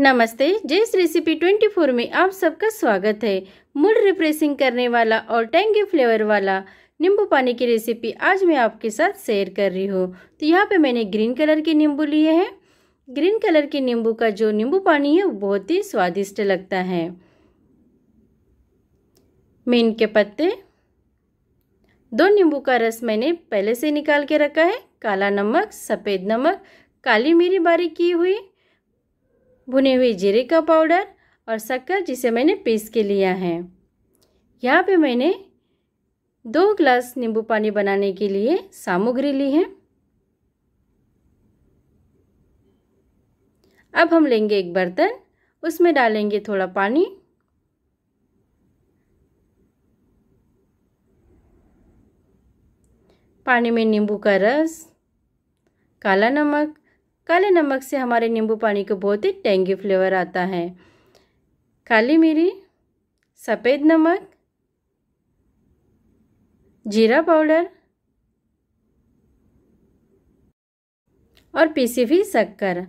नमस्ते जेस रेसिपी 24 में आप सबका स्वागत है मूड रिफ्रेशिंग करने वाला और टेंगे फ्लेवर वाला नींबू पानी की रेसिपी आज मैं आपके साथ शेयर कर रही हूँ तो यहाँ पे मैंने ग्रीन कलर के नींबू लिए हैं ग्रीन कलर के नींबू का जो नींबू पानी है वो बहुत ही स्वादिष्ट लगता है मीन के पत्ते दो नींबू का रस मैंने पहले से निकाल के रखा है काला नमक सफ़ेद नमक काली मिरी बारीक की हुई भुने हुए जीरे का पाउडर और शक्कर जिसे मैंने पीस के लिया है यहाँ पे मैंने दो ग्लास नींबू पानी बनाने के लिए सामग्री ली है अब हम लेंगे एक बर्तन उसमें डालेंगे थोड़ा पानी पानी में नींबू का रस काला नमक काले नमक से हमारे नींबू पानी को बहुत ही टेंगी फ्लेवर आता है काली मिरी सफ़ेद नमक जीरा पाउडर और पीसी हुई शक्कर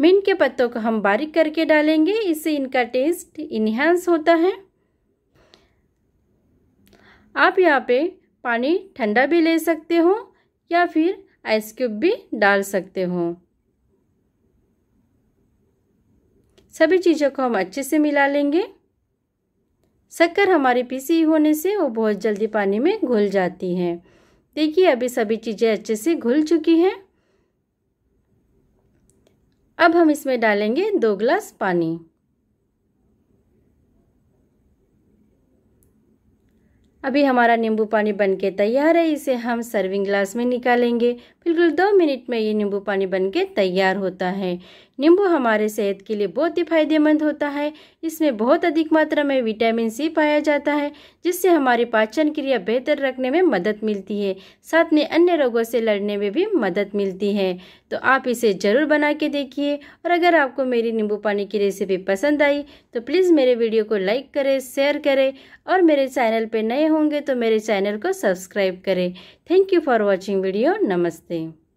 मिन के पत्तों को हम बारीक करके डालेंगे इससे इनका टेस्ट इन्हांस होता है आप यहाँ पे पानी ठंडा भी ले सकते हो या फिर आइस क्यूब भी डाल सकते हो सभी चीज़ों को हम अच्छे से मिला लेंगे शक्कर हमारी पीसी होने से वो बहुत जल्दी पानी में घुल जाती है देखिए अभी सभी चीज़ें अच्छे से घुल चुकी हैं अब हम इसमें डालेंगे दो ग्लास पानी अभी हमारा नींबू पानी बनके तैयार है इसे हम सर्विंग ग्लास में निकालेंगे बिल्कुल दो मिनट में ये नींबू पानी बनके तैयार होता है नींबू हमारे सेहत के लिए बहुत ही फायदेमंद होता है इसमें बहुत अधिक मात्रा में विटामिन सी पाया जाता है जिससे हमारी पाचन क्रिया बेहतर रखने में मदद मिलती है साथ में अन्य रोगों से लड़ने में भी मदद मिलती है तो आप इसे ज़रूर बना के देखिए और अगर आपको मेरी नींबू पानी की रेसिपी पसंद आई तो प्लीज़ मेरे वीडियो को लाइक करें शेयर करें और मेरे चैनल पर नए होंगे तो मेरे चैनल को सब्सक्राइब करें thank you for watching video नमस्ते